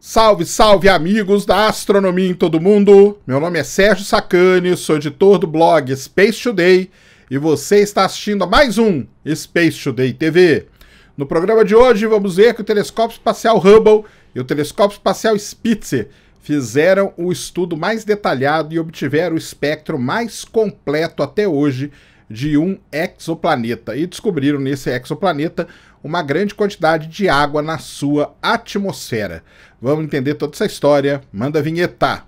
Salve, salve amigos da astronomia em todo mundo! Meu nome é Sérgio Sacani, sou editor do blog Space Today e você está assistindo a mais um Space Today TV. No programa de hoje vamos ver que o telescópio espacial Hubble e o telescópio espacial Spitzer fizeram o estudo mais detalhado e obtiveram o espectro mais completo até hoje de um exoplaneta e descobriram nesse exoplaneta uma grande quantidade de água na sua atmosfera. Vamos entender toda essa história. Manda vinheta!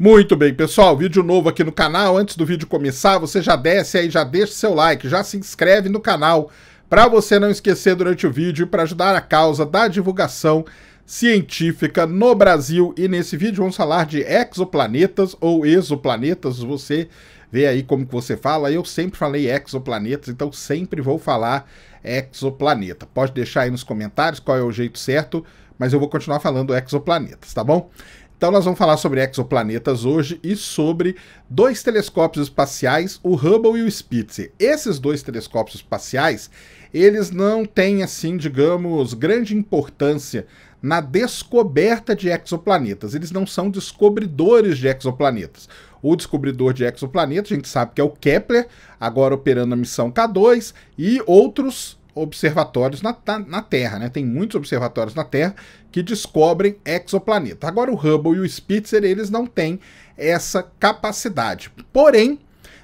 Muito bem, pessoal, vídeo novo aqui no canal. Antes do vídeo começar, você já desce aí, já deixa seu like, já se inscreve no canal para você não esquecer durante o vídeo e para ajudar a causa da divulgação científica no Brasil e nesse vídeo vamos falar de exoplanetas ou exoplanetas, você vê aí como que você fala, eu sempre falei exoplanetas, então sempre vou falar exoplaneta. Pode deixar aí nos comentários qual é o jeito certo, mas eu vou continuar falando exoplanetas, tá bom? Então nós vamos falar sobre exoplanetas hoje e sobre dois telescópios espaciais, o Hubble e o Spitzer. Esses dois telescópios espaciais, eles não têm assim, digamos, grande importância na descoberta de exoplanetas. Eles não são descobridores de exoplanetas. O descobridor de exoplanetas, a gente sabe que é o Kepler, agora operando a missão K2, e outros observatórios na, na Terra, né? Tem muitos observatórios na Terra que descobrem exoplanetas. Agora o Hubble e o Spitzer, eles não têm essa capacidade. Porém,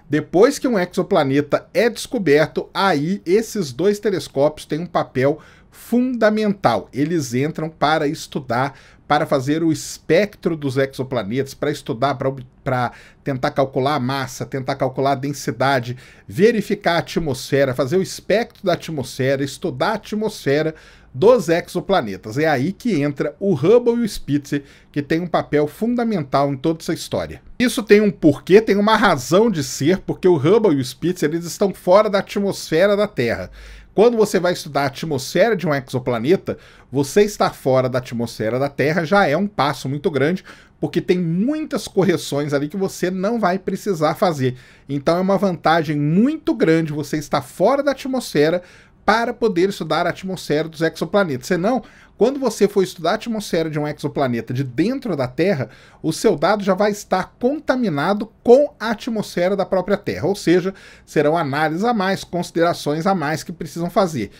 depois que um exoplaneta é descoberto, aí esses dois telescópios têm um papel fundamental. Eles entram para estudar, para fazer o espectro dos exoplanetas, para estudar, para tentar calcular a massa, tentar calcular a densidade, verificar a atmosfera, fazer o espectro da atmosfera, estudar a atmosfera dos exoplanetas. É aí que entra o Hubble e o Spitzer, que tem um papel fundamental em toda essa história. Isso tem um porquê, tem uma razão de ser, porque o Hubble e o Spitzer eles estão fora da atmosfera da Terra. Quando você vai estudar a atmosfera de um exoplaneta, você estar fora da atmosfera da Terra já é um passo muito grande, porque tem muitas correções ali que você não vai precisar fazer. Então é uma vantagem muito grande você estar fora da atmosfera para poder estudar a atmosfera dos exoplanetas. Senão, quando você for estudar a atmosfera de um exoplaneta de dentro da Terra, o seu dado já vai estar contaminado com a atmosfera da própria Terra. Ou seja, serão análises a mais, considerações a mais que precisam fazer.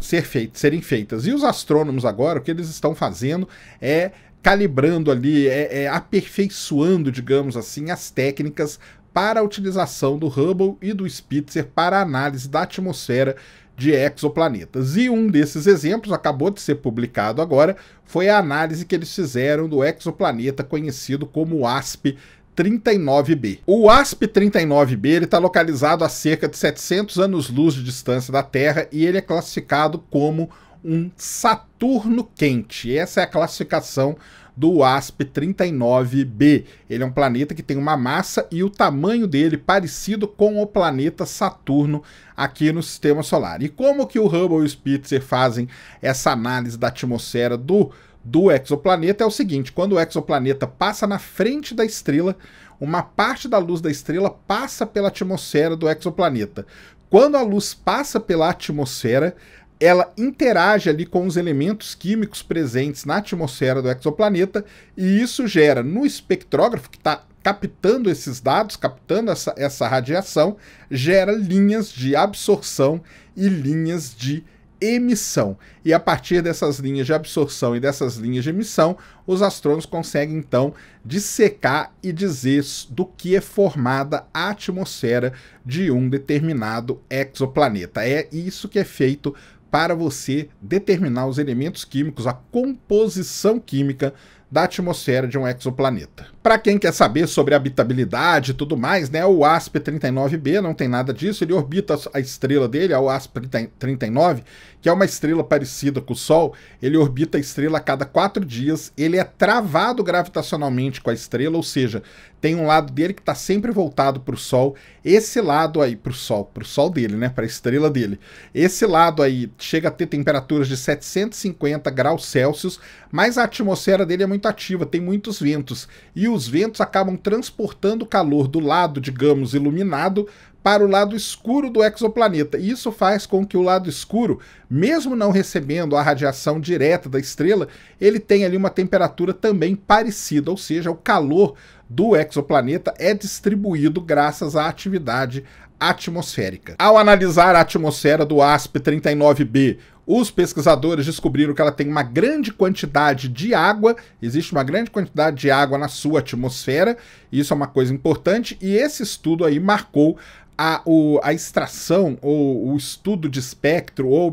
Ser feito, serem feitas. E os astrônomos agora, o que eles estão fazendo é calibrando ali, é, é aperfeiçoando, digamos assim, as técnicas para a utilização do Hubble e do Spitzer para a análise da atmosfera de exoplanetas. E um desses exemplos acabou de ser publicado agora, foi a análise que eles fizeram do exoplaneta conhecido como ASP 39b. O ASP-39b está localizado a cerca de 700 anos-luz de distância da Terra e ele é classificado como um Saturno quente. Essa é a classificação do ASP-39b. Ele é um planeta que tem uma massa e o tamanho dele parecido com o planeta Saturno aqui no Sistema Solar. E como que o Hubble e o Spitzer fazem essa análise da atmosfera do do exoplaneta é o seguinte: quando o exoplaneta passa na frente da estrela, uma parte da luz da estrela passa pela atmosfera do exoplaneta. Quando a luz passa pela atmosfera, ela interage ali com os elementos químicos presentes na atmosfera do exoplaneta e isso gera no espectrógrafo que está captando esses dados, captando essa, essa radiação, gera linhas de absorção e linhas de emissão. E a partir dessas linhas de absorção e dessas linhas de emissão, os astrônomos conseguem então dissecar e dizer do que é formada a atmosfera de um determinado exoplaneta. É isso que é feito para você determinar os elementos químicos, a composição química da atmosfera de um exoplaneta. Para quem quer saber sobre habitabilidade e tudo mais, né, o ASP-39b não tem nada disso, ele orbita a estrela dele, o ASP-39, que é uma estrela parecida com o Sol, ele orbita a estrela a cada quatro dias, ele é travado gravitacionalmente com a estrela, ou seja, tem um lado dele que está sempre voltado para o Sol, esse lado aí, para o Sol, para o Sol dele, né, para a estrela dele, esse lado aí chega a ter temperaturas de 750 graus Celsius, mas a atmosfera dele é muito ativa, tem muitos ventos, e o os ventos acabam transportando o calor do lado, digamos, iluminado para o lado escuro do exoplaneta. E isso faz com que o lado escuro, mesmo não recebendo a radiação direta da estrela, ele tenha ali uma temperatura também parecida, ou seja, o calor do exoplaneta é distribuído graças à atividade atmosférica. Ao analisar a atmosfera do ASP-39b, os pesquisadores descobriram que ela tem uma grande quantidade de água, existe uma grande quantidade de água na sua atmosfera, isso é uma coisa importante, e esse estudo aí marcou a, o, a extração, ou o estudo de espectro, ou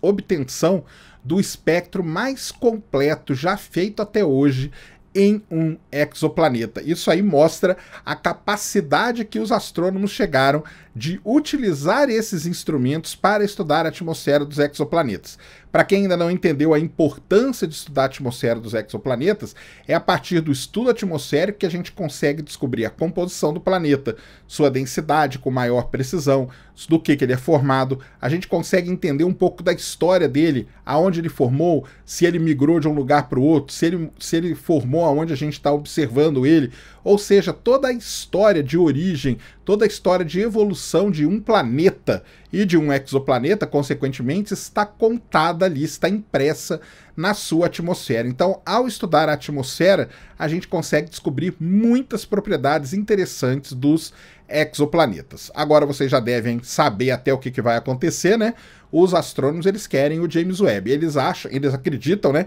obtenção do espectro mais completo já feito até hoje em um exoplaneta. Isso aí mostra a capacidade que os astrônomos chegaram de utilizar esses instrumentos para estudar a atmosfera dos exoplanetas. Para quem ainda não entendeu a importância de estudar a atmosfera dos exoplanetas, é a partir do estudo atmosférico que a gente consegue descobrir a composição do planeta, sua densidade com maior precisão, do que, que ele é formado, a gente consegue entender um pouco da história dele, aonde ele formou, se ele migrou de um lugar para o outro, se ele, se ele formou aonde a gente está observando ele, ou seja, toda a história de origem, toda a história de evolução de um planeta e de um exoplaneta, consequentemente, está contada ali, está impressa na sua atmosfera. Então, ao estudar a atmosfera, a gente consegue descobrir muitas propriedades interessantes dos exoplanetas. Agora vocês já devem saber até o que, que vai acontecer, né? Os astrônomos eles querem o James Webb, eles acham, eles acreditam, né?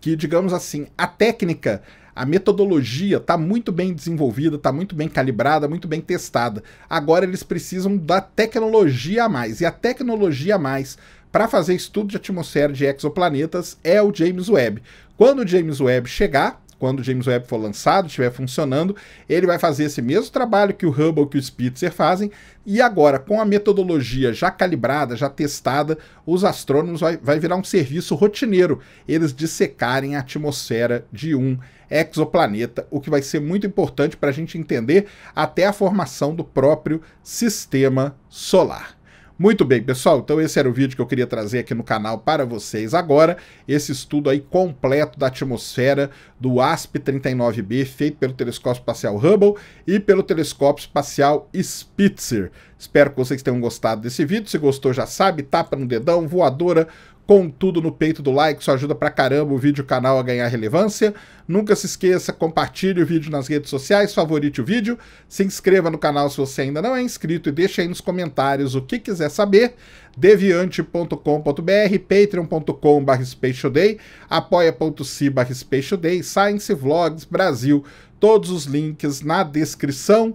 que, digamos assim, a técnica, a metodologia está muito bem desenvolvida, está muito bem calibrada, muito bem testada. Agora eles precisam da tecnologia a mais. E a tecnologia a mais para fazer estudo de atmosfera de exoplanetas é o James Webb. Quando o James Webb chegar, quando o James Webb for lançado, estiver funcionando, ele vai fazer esse mesmo trabalho que o Hubble, que o Spitzer fazem, e agora, com a metodologia já calibrada, já testada, os astrônomos vai, vai virar um serviço rotineiro, eles dissecarem a atmosfera de um exoplaneta, o que vai ser muito importante para a gente entender até a formação do próprio sistema solar. Muito bem, pessoal, então esse era o vídeo que eu queria trazer aqui no canal para vocês agora, esse estudo aí completo da atmosfera do ASP-39B, feito pelo telescópio espacial Hubble e pelo telescópio espacial Spitzer. Espero que vocês tenham gostado desse vídeo, se gostou já sabe, tapa no dedão, voadora, com tudo no peito do like, isso ajuda pra caramba o vídeo o canal a ganhar relevância. Nunca se esqueça, compartilhe o vídeo nas redes sociais, favorite o vídeo, se inscreva no canal se você ainda não é inscrito e deixe aí nos comentários o que quiser saber. deviante.com.br, patreon.com.br spatialday, apoia.se Science Vlogs Brasil, todos os links na descrição.